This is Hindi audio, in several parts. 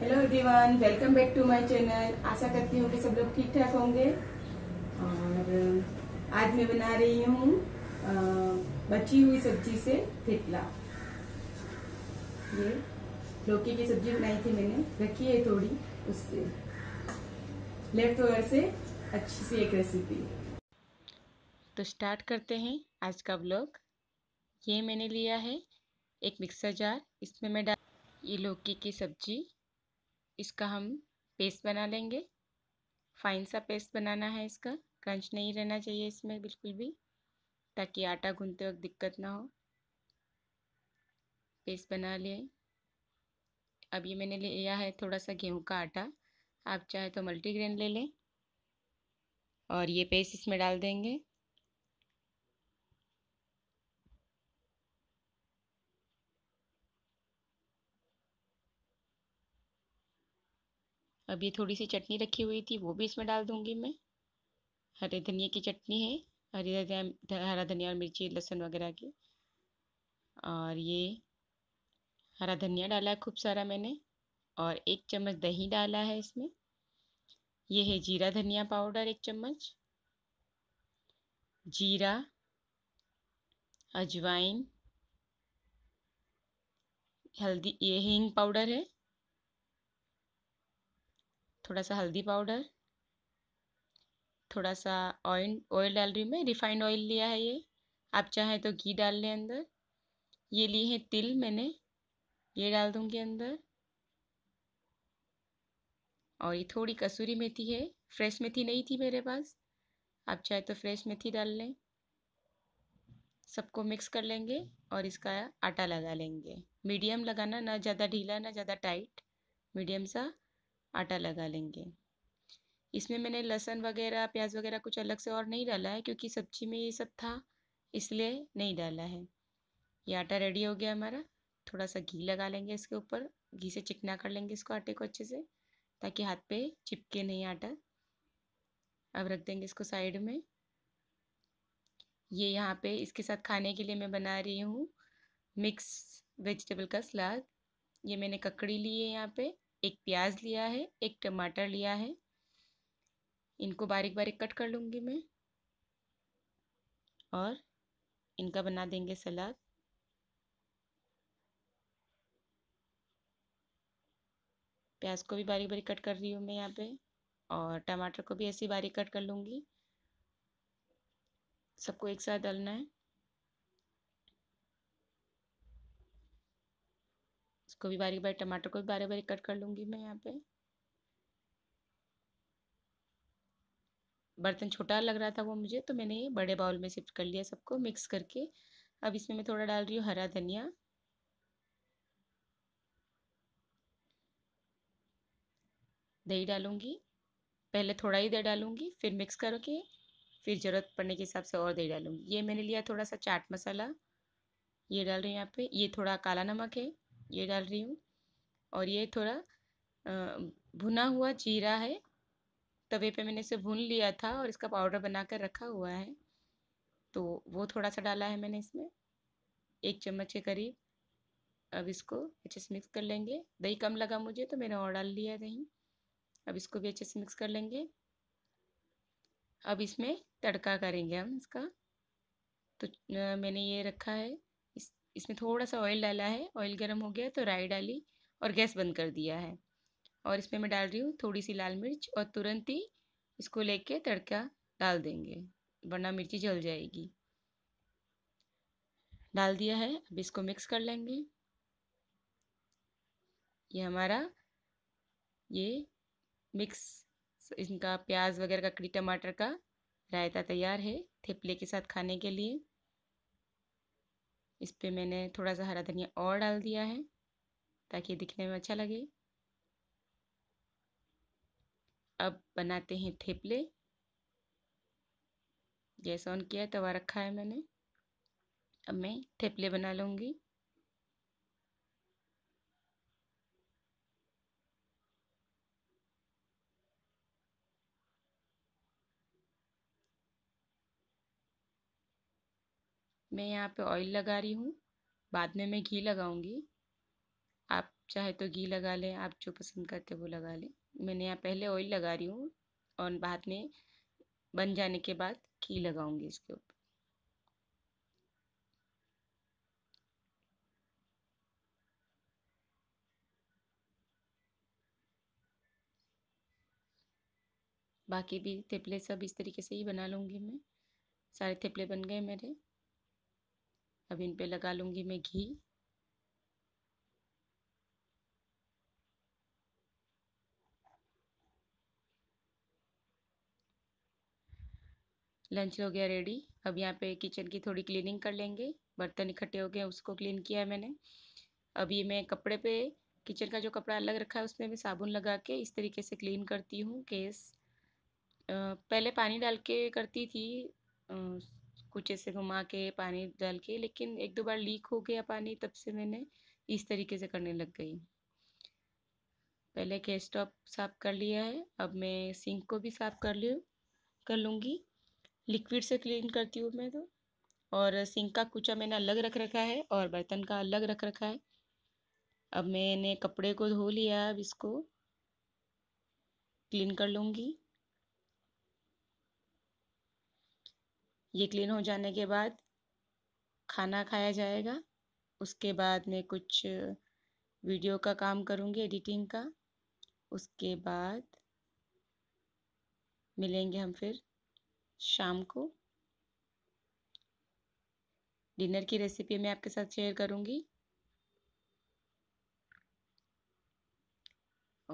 hello everyone welcome back to my channel आशा करती हूँ कि सब लोग ठीक ठाक होंगे और आज मैं बना रही हूँ बची हुई सब्जी से थेपला ये लौकी की सब्जी बनाई थी मैंने रखी है थोड़ी उससे लेफ्ट ओवर से अच्छी सी एक रेसिपी तो स्टार्ट करते हैं आज का ब्लॉग ये मैंने लिया है एक मिक्सर जार इसमें मैं डाल ये लौकी की सब्जी इसका हम पेस्ट बना लेंगे फाइन सा पेस्ट बनाना है इसका क्रंच नहीं रहना चाहिए इसमें बिल्कुल भी ताकि आटा गूंधते वक्त दिक्कत ना हो पेस्ट बना लिए अब ये मैंने लिया है थोड़ा सा गेहूं का आटा आप चाहे तो मल्टीग्रेन ले लें और ये पेस्ट इसमें डाल देंगे अभी थोड़ी सी चटनी रखी हुई थी वो भी इसमें डाल दूँगी मैं हरे धनिया की चटनी है हरी धनिया हरा धनिया और मिर्ची लहसुन वगैरह की और ये हरा धनिया डाला है खूब सारा मैंने और एक चम्मच दही डाला है इसमें ये है जीरा धनिया पाउडर एक चम्मच जीरा अजवाइन हल्दी ये हींग पाउडर है थोड़ा सा हल्दी पाउडर थोड़ा सा ऑयल ऑयल डाल रही हूँ मैं रिफाइंड ऑयल लिया है ये आप चाहें तो घी डाल लें अंदर ये लिए हैं तिल मैंने ये डाल दूँगी अंदर और ये थोड़ी कसूरी मेथी है फ्रेश मेथी नहीं थी मेरे पास आप चाहे तो फ्रेश मेथी डाल लें सबको मिक्स कर लेंगे और इसका आटा लगा लेंगे मीडियम लगाना ना ज़्यादा ढीला ना ज़्यादा टाइट मीडियम सा आटा लगा लेंगे इसमें मैंने लहसन वगैरह प्याज वगैरह कुछ अलग से और नहीं डाला है क्योंकि सब्जी में ये सब था इसलिए नहीं डाला है ये आटा रेडी हो गया हमारा थोड़ा सा घी लगा लेंगे इसके ऊपर घी से चिकना कर लेंगे इसको आटे को अच्छे से ताकि हाथ पे चिपके नहीं आटा अब रख देंगे इसको साइड में ये यहाँ पे इसके साथ खाने के लिए मैं बना रही हूँ मिक्स वेजिटेबल का सलाद ये मैंने ककड़ी ली है यहाँ पे एक प्याज लिया है एक टमाटर लिया है इनको बारीक बारीक कट कर लूँगी मैं और इनका बना देंगे सलाद प्याज को भी बारीक बारीक कट कर रही हूँ मैं यहाँ पे और टमाटर को भी ऐसे ही बारीक कट कर लूँगी सबको एक साथ डालना है इसको भी बारीक बारीक टमाटर को भी बारीक बारीक कट कर लूँगी मैं यहाँ पे बर्तन छोटा लग रहा था वो मुझे तो मैंने बड़े बाउल में शिफ्ट कर लिया सबको मिक्स करके अब इसमें मैं थोड़ा डाल रही हूँ हरा धनिया दही डालूंगी पहले थोड़ा ही दही डालूंगी फिर मिक्स करके फिर ज़रूरत पड़ने के हिसाब से और दही डालूँगी ये मैंने लिया थोड़ा सा चाट मसाला ये डाल रही हूँ यहाँ पे ये थोड़ा काला नमक है ये डाल रही हूँ और ये थोड़ा भुना हुआ जीरा है तवे पे मैंने इसे भून लिया था और इसका पाउडर बना कर रखा हुआ है तो वो थोड़ा सा डाला है मैंने इसमें एक चम्मच के करीब अब इसको अच्छे से मिक्स कर लेंगे दही कम लगा मुझे तो मैंने और डाल लिया दही अब इसको भी अच्छे से मिक्स कर लेंगे अब इसमें तड़का करेंगे हम इसका तो मैंने ये रखा है इसमें थोड़ा सा ऑयल डाला है ऑयल गर्म हो गया तो राई डाली और गैस बंद कर दिया है और इसमें मैं डाल रही हूँ थोड़ी सी लाल मिर्च और तुरंत ही इसको लेके तड़का डाल देंगे वरना मिर्ची जल जाएगी डाल दिया है अब इसको मिक्स कर लेंगे ये हमारा ये मिक्स इनका प्याज वगैरह का कड़ी टमाटर का रायता तैयार है थेपले के साथ खाने के लिए इस पर मैंने थोड़ा सा हरा धनिया और डाल दिया है ताकि दिखने में अच्छा लगे अब बनाते हैं थेपले गैस ऑन किया है तवा रखा है मैंने अब मैं थेपले बना लूँगी मैं यहाँ पे ऑयल लगा रही हूँ बाद में मैं घी लगाऊंगी आप चाहे तो घी लगा लें आप जो पसंद करते वो लगा लें मैंने यहाँ पहले ऑयल लगा रही हूँ और बाद में बन जाने के बाद घी लगाऊंगी इसके ऊपर बाकी भी थेपले सब इस तरीके से ही बना लूँगी मैं सारे थेपले बन गए मेरे अब इन पे लगा लूंगी मैं घी लंच हो गया रेडी अब यहाँ पे किचन की थोड़ी क्लीनिंग कर लेंगे बर्तन इकट्ठे हो गए उसको क्लीन किया है मैंने अब ये मैं कपड़े पे किचन का जो कपड़ा अलग रखा है उसमें मैं साबुन लगा के इस तरीके से क्लीन करती हूँ केस पहले पानी डाल के करती थी कुछ ऐसे घुमा के पानी डाल के लेकिन एक दो बार लीक हो गया पानी तब से मैंने इस तरीके से करने लग गई पहले गैस स्टॉप साफ़ कर लिया है अब मैं सिंक को भी साफ़ कर लियो कर लूँगी लिक्विड से क्लीन करती हूँ मैं तो और सिंक का कुचा मैंने अलग रख रखा है और बर्तन का अलग रख रखा है अब मैंने कपड़े को धो लिया अब इसको क्लीन कर लूँगी ये क्लीन हो जाने के बाद खाना खाया जाएगा उसके बाद मैं कुछ वीडियो का काम करूँगी एडिटिंग का उसके बाद मिलेंगे हम फिर शाम को डिनर की रेसिपी मैं आपके साथ शेयर करूँगी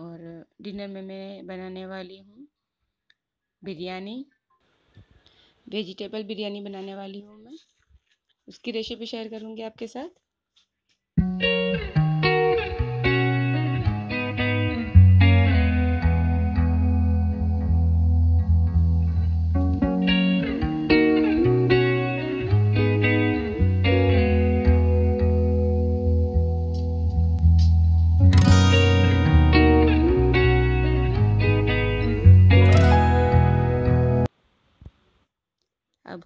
और डिनर में मैं बनाने वाली हूँ बिरयानी वेजिटेबल बिरयानी बनाने वाली हूँ मैं उसकी रेसिपी शेयर करूँगी आपके साथ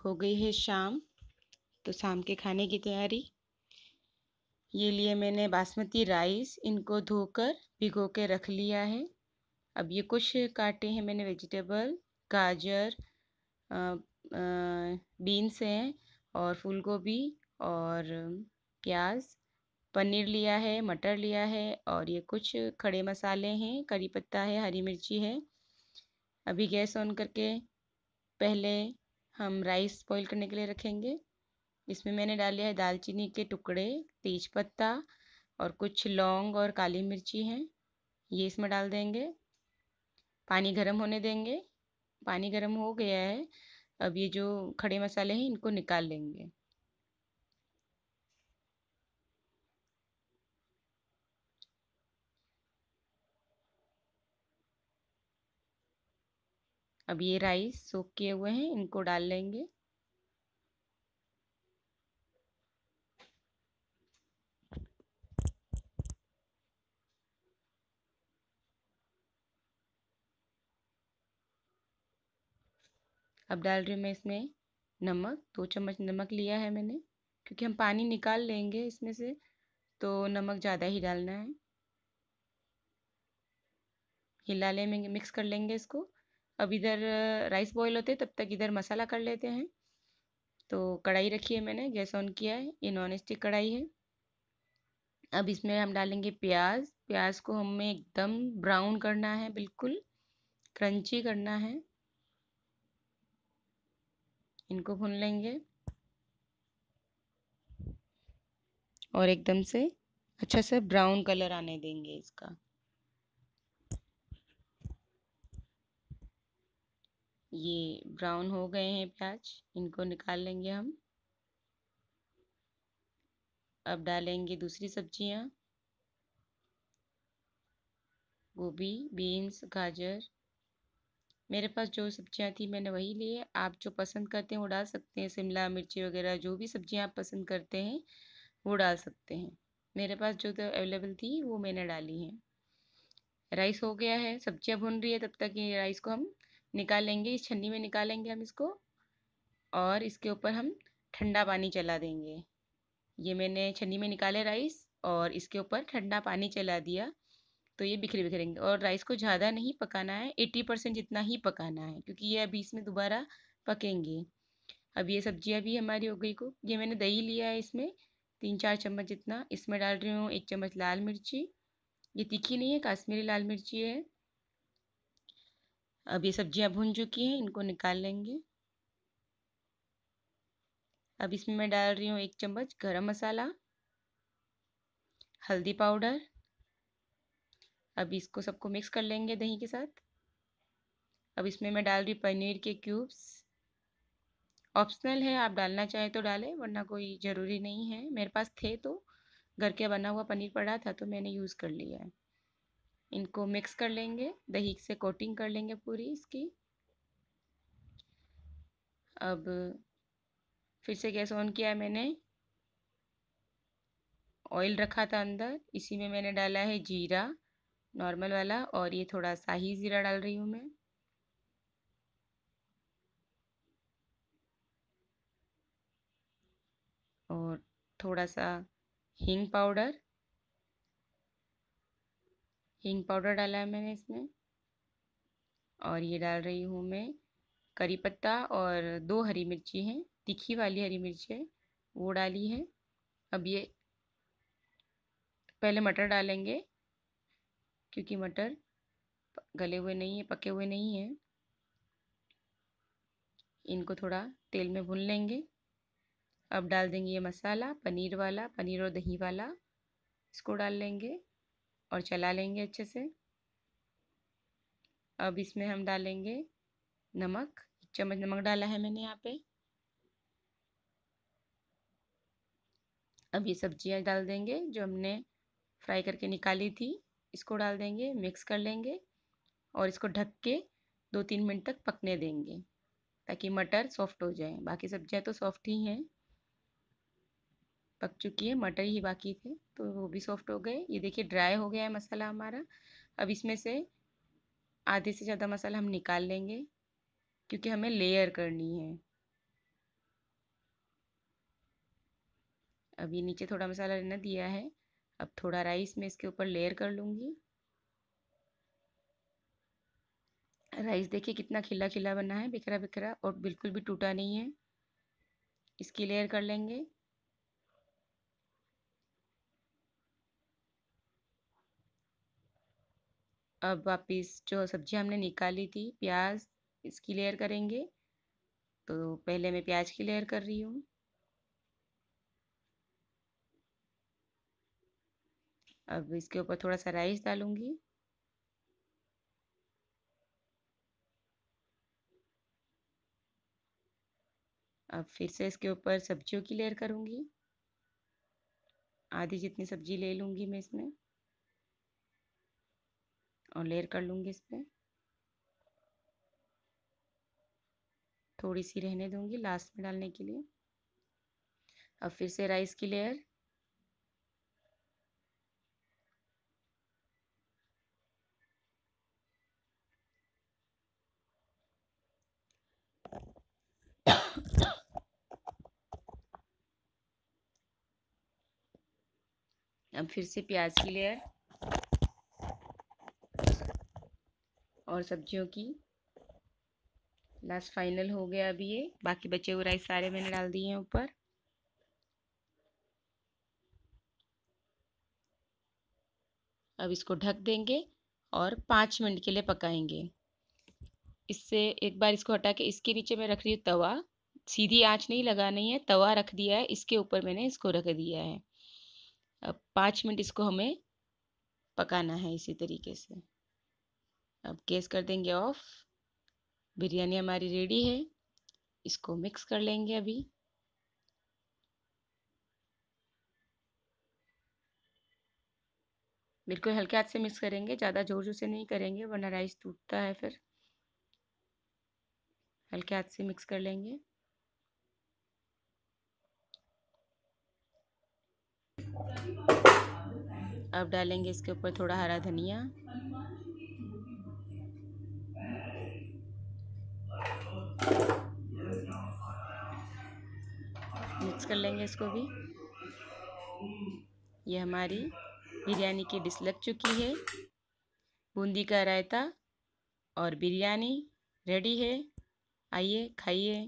हो गई है शाम तो शाम के खाने की तैयारी ये लिए मैंने बासमती राइस इनको धोकर भिगो के रख लिया है अब ये कुछ काटे हैं मैंने वेजिटेबल गाजर बीन्स हैं और फूल गोभी और प्याज पनीर लिया है मटर लिया है और ये कुछ खड़े मसाले हैं करी पत्ता है हरी मिर्ची है अभी गैस ऑन करके पहले हम राइस बॉईल करने के लिए रखेंगे इसमें मैंने डाल लिया है दालचीनी के टुकड़े तेज पत्ता और कुछ लौंग और काली मिर्ची हैं ये इसमें डाल देंगे पानी गर्म होने देंगे पानी गर्म हो गया है अब ये जो खड़े मसाले हैं इनको निकाल लेंगे अब ये राइस सोख किए हुए हैं इनको डाल लेंगे अब डाल रही हूँ मैं इसमें नमक दो चम्मच नमक लिया है मैंने क्योंकि हम पानी निकाल लेंगे इसमें से तो नमक ज़्यादा ही डालना है हिला लेंगे मिक्स कर लेंगे इसको अब इधर राइस बॉईल होते तब तक इधर मसाला कर लेते हैं तो कढ़ाई रखी है मैंने गैस ऑन किया है ये नॉन स्टिक कढ़ाई है अब इसमें हम डालेंगे प्याज प्याज को हमें एकदम ब्राउन करना है बिल्कुल क्रंची करना है इनको भून लेंगे और एकदम से अच्छा से ब्राउन कलर आने देंगे इसका ये ब्राउन हो गए हैं प्याज इनको निकाल लेंगे हम अब डालेंगे दूसरी सब्जियां गोभी बीन्स गाजर मेरे पास जो सब्जियां थी मैंने वही लिए आप जो पसंद करते हैं वो डाल सकते हैं शिमला मिर्ची वगैरह जो भी सब्जियां आप पसंद करते हैं वो डाल सकते हैं मेरे पास जो तो अवेलेबल थी वो मैंने डाली है राइस हो गया है सब्जियां भुन रही है तब तक ये राइस को हम निकालेंगे इस छन्नी में निकालेंगे हम इसको और इसके ऊपर हम ठंडा पानी चला देंगे ये मैंने छन्नी में निकाले राइस और इसके ऊपर ठंडा पानी चला दिया तो ये बिखरे बिखरेंगे और राइस को ज़्यादा नहीं पकाना है एट्टी परसेंट जितना ही पकाना है क्योंकि ये अभी इसमें दोबारा पकेंगे अब ये सब्जी अभी हमारी हो गई को ये मैंने दही लिया है इसमें तीन चार चम्मच जितना इसमें डाल रही हूँ एक चम्मच लाल मिर्ची ये तीखी नहीं है काश्मीरी लाल मिर्ची है अब ये सब्जियां भुन चुकी हैं इनको निकाल लेंगे अब इसमें मैं डाल रही हूँ एक चम्मच गरम मसाला हल्दी पाउडर अब इसको सबको मिक्स कर लेंगे दही के साथ अब इसमें मैं डाल रही पनीर के क्यूब्स ऑप्शनल है आप डालना चाहें तो डालें वरना कोई ज़रूरी नहीं है मेरे पास थे तो घर के बना हुआ पनीर पड़ा था तो मैंने यूज़ कर लिया है इनको मिक्स कर लेंगे दही से कोटिंग कर लेंगे पूरी इसकी अब फिर से गैस ऑन किया मैंने ऑयल रखा था अंदर इसी में मैंने डाला है जीरा नॉर्मल वाला और ये थोड़ा सा ही ज़ीरा डाल रही हूँ मैं और थोड़ा सा हींग पाउडर हींग पाउडर डाला है मैंने इसमें और ये डाल रही हूँ मैं करी पत्ता और दो हरी मिर्ची हैं तीखी वाली हरी मिर्च है वो डाली है अब ये पहले मटर डालेंगे क्योंकि मटर गले हुए नहीं है पके हुए नहीं हैं इनको थोड़ा तेल में भून लेंगे अब डाल देंगे ये मसाला पनीर वाला पनीर और दही वाला इसको डाल लेंगे और चला लेंगे अच्छे से अब इसमें हम डालेंगे नमक एक चम्मच नमक डाला है मैंने यहाँ पे अब ये सब्जियाँ डाल देंगे जो हमने फ्राई करके निकाली थी इसको डाल देंगे मिक्स कर लेंगे और इसको ढक के दो तीन मिनट तक पकने देंगे ताकि मटर सॉफ्ट हो जाए बाकी सब्जियां तो सॉफ्ट ही हैं पक चुकी है मटर ही बाकी थे तो वो भी सॉफ्ट हो गए ये देखिए ड्राई हो गया है मसाला हमारा अब इसमें से आधे से ज़्यादा मसाला हम निकाल लेंगे क्योंकि हमें लेयर करनी है अभी नीचे थोड़ा मसाला रहना दिया है अब थोड़ा राइस मैं इसके ऊपर लेयर कर लूँगी राइस देखिए कितना खिला खिला बना है बिखरा बिखरा और बिल्कुल भी टूटा नहीं है इसकी लेयर कर लेंगे अब वापस जो सब्ज़ी हमने निकाली थी प्याज इसकी लेयर करेंगे तो पहले मैं प्याज की लेयर कर रही हूँ अब इसके ऊपर थोड़ा सा राइस डालूंगी अब फिर से इसके ऊपर सब्जियों की लेयर करूंगी आधी जितनी सब्जी ले लूँगी मैं इसमें और लेयर कर लूँगी इस पर थोड़ी सी रहने दूंगी लास्ट में डालने के लिए अब फिर से राइस की लेयर अब फिर से प्याज की लेयर और सब्जियों की लास्ट फाइनल हो गया अभी ये बाकी बचे हुए राइस सारे मैंने डाल दिए हैं ऊपर अब इसको ढक देंगे और पाँच मिनट के लिए पकाएंगे इससे एक बार इसको हटा के इसके नीचे मैं रख रही हूँ तवा सीधी आंच नहीं लगा नहीं है तवा रख दिया है इसके ऊपर मैंने इसको रख दिया है अब पाँच मिनट इसको हमें पकाना है इसी तरीके से अब गैस कर देंगे ऑफ बिरयानी हमारी रेडी है इसको मिक्स कर लेंगे अभी बिल्कुल हल्के हाथ से मिक्स करेंगे ज़्यादा जोर जोर से नहीं करेंगे वरना राइस टूटता है फिर हल्के हाथ से मिक्स कर लेंगे अब डालेंगे इसके ऊपर थोड़ा हरा धनिया मिक्स कर लेंगे इसको भी ये हमारी बिरयानी की डिश लग चुकी है बूंदी का रायता और बिरयानी रेडी है आइए खाइए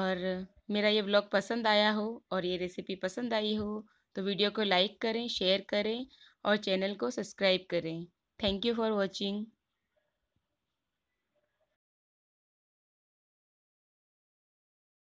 और मेरा ये ब्लॉग पसंद आया हो और ये रेसिपी पसंद आई हो तो वीडियो को लाइक करें शेयर करें और चैनल को सब्सक्राइब करें थैंक यू फॉर वॉचिंग